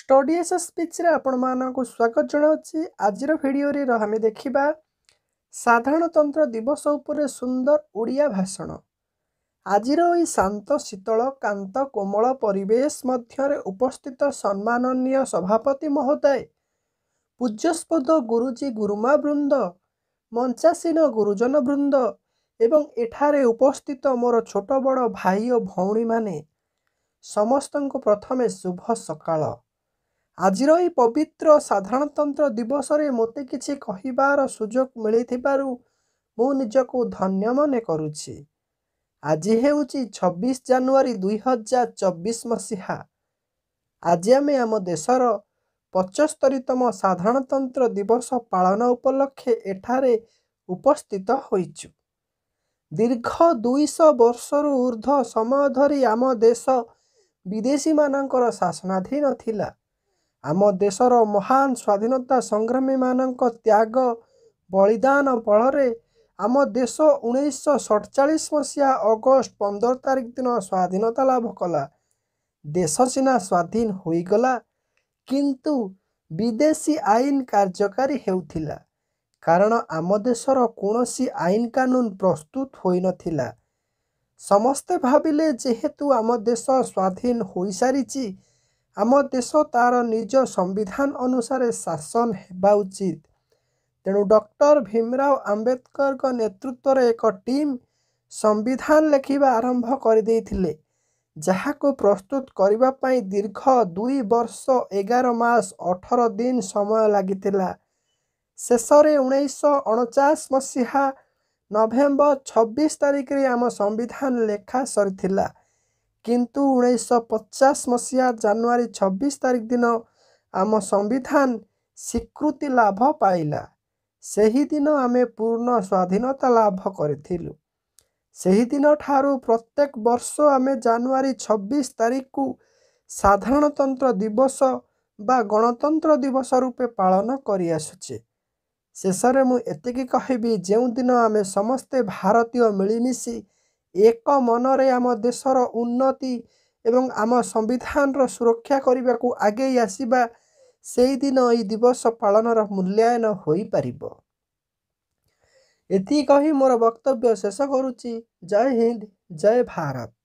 study S ସ୍ପିଚ୍ରେ ଆପଣମାନଙ୍କୁ ସ୍ୱାଗତ ଜଣାଉଛି ଆଜିର ଭିଡ଼ିଓରେ ଆମେ ଦେଖିବା ସାଧାରଣତନ୍ତ୍ର ଦିବସ ଉପରେ ସୁନ୍ଦର ଓଡ଼ିଆ ଭାଷଣ ଆଜିର ଏହି ଶାନ୍ତ ଶୀତଳ କାନ୍ତ କୋମଳ ପରିବେଶ ମଧ୍ୟରେ ଉପସ୍ଥିତ ସମ୍ମାନନୀୟ ସଭାପତି ମହୋଦୟ ପୂଜ୍ୟସ୍ପଦ ଗୁରୁଜୀ ଗୁରୁମା ବୃନ୍ଦ ମଞ୍ଚାସୀନ ଗୁରୁଜନ ବୃନ୍ଦ ଏବଂ ଏଠାରେ ଉପସ୍ଥିତ ମୋର ଛୋଟ ବଡ଼ ଭାଇ ଓ ଭଉଣୀମାନେ ସମସ୍ତଙ୍କୁ ପ୍ରଥମେ ଶୁଭ ସକାଳ ଆଜିର ଏହି ପବିତ୍ର ସାଧାରଣତନ୍ତ୍ର ଦିବସରେ ମୋତେ କିଛି କହିବାର ସୁଯୋଗ ମିଳିଥିବାରୁ ମୁଁ ନିଜକୁ ଧନ୍ୟ ମନେ କରୁଛି ଆଜି ହେଉଛି ଛବିଶ ଜାନୁଆରୀ ଦୁଇ ହଜାର ଚବିଶ ମସିହା ଆଜି ଆମେ ଆମ ଦେଶର ପଞ୍ଚସ୍ତରୀତମ ସାଧାରଣତନ୍ତ୍ର ଦିବସ ପାଳନ ଉପଲକ୍ଷେ ଏଠାରେ ଉପସ୍ଥିତ ହୋଇଛୁ ଦୀର୍ଘ ଦୁଇଶହ ବର୍ଷରୁ ଉର୍ଦ୍ଧ୍ୱ ସମୟ ଧରି ଆମ ଦେଶ ବିଦେଶୀମାନଙ୍କର ଶାସନାଧୀନ ଥିଲା ଆମ ଦେଶର ମହାନ ସ୍ୱାଧୀନତା ସଂଗ୍ରାମୀମାନଙ୍କ ତ୍ୟାଗ ବଳିଦାନ ବଳରେ ଆମ ଦେଶ ଉଣେଇଶହ ସତଚାଳିଶ ମସିହା ଅଗଷ୍ଟ ପନ୍ଦର ତାରିଖ ଦିନ ସ୍ୱାଧୀନତା ଲାଭ କଲା ଦେଶ ସିନା ସ୍ୱାଧୀନ ହୋଇଗଲା କିନ୍ତୁ ବିଦେଶୀ ଆଇନ କାର୍ଯ୍ୟକାରୀ ହେଉଥିଲା କାରଣ ଆମ ଦେଶର କୌଣସି ଆଇନ କାନୁନ ପ୍ରସ୍ତୁତ ହୋଇନଥିଲା ସମସ୍ତେ ଭାବିଲେ ଯେହେତୁ ଆମ ଦେଶ ସ୍ୱାଧୀନ ହୋଇସାରିଛି ଆମ ଦେଶ ତାର ନିଜ ସମ୍ବିଧାନ ଅନୁସାରେ ଶାସନ ହେବା ଉଚିତ ତେଣୁ ଡକ୍ଟର ଭୀମରାଓ ଆମ୍ବେଦକରଙ୍କ ନେତୃତ୍ୱରେ ଏକ ଟିମ୍ ସମ୍ବିଧାନ ଲେଖିବା ଆରମ୍ଭ କରିଦେଇଥିଲେ ଯାହାକୁ ପ୍ରସ୍ତୁତ କରିବା ପାଇଁ ଦୀର୍ଘ ଦୁଇ ବର୍ଷ ଏଗାର ମାସ ଅଠର ଦିନ ସମୟ ଲାଗିଥିଲା ଶେଷରେ ଉଣେଇଶହ ଅଣଚାଶ ମସିହା ନଭେମ୍ବର ଛବିଶ ତାରିଖରେ ଆମ ସମ୍ବିଧାନ ଲେଖା ସରିଥିଲା କିନ୍ତୁ ଉଣେଇଶହ ପଚାଶ ମସିହା ଜାନୁଆରୀ ଛବିଶ ତାରିଖ ଦିନ ଆମ ସମ୍ବିଧାନ ସ୍ୱୀକୃତି ଲାଭ ପାଇଲା ସେହିଦିନ ଆମେ ପୂର୍ଣ୍ଣ ସ୍ୱାଧୀନତା ଲାଭ କରିଥିଲୁ ସେହିଦିନଠାରୁ ପ୍ରତ୍ୟେକ ବର୍ଷ ଆମେ ଜାନୁଆରୀ ଛବିଶ ତାରିଖକୁ ସାଧାରଣତନ୍ତ୍ର ଦିବସ ବା ଗଣତନ୍ତ୍ର ଦିବସ ରୂପେ ପାଳନ କରିଆସୁଛେ ଶେଷରେ ମୁଁ ଏତିକି କହିବି ଯେଉଁଦିନ ଆମେ ସମସ୍ତେ ଭାରତୀୟ ମିଳିମିଶି ଏକ ମନରେ ଆମ ଦେଶର ଉନ୍ନତି ଏବଂ ଆମ ସମ୍ବିଧାନର ସୁରକ୍ଷା କରିବାକୁ ଆଗେଇ ଆସିବା ସେଇଦିନ ଏହି ଦିବସ ପାଳନର ମୂଲ୍ୟାୟନ ହୋଇପାରିବ ଏତିକି କହି ମୋର ବକ୍ତବ୍ୟ ଶେଷ କରୁଛି ଜୟ ହିନ୍ଦ ଜୟ ଭାରତ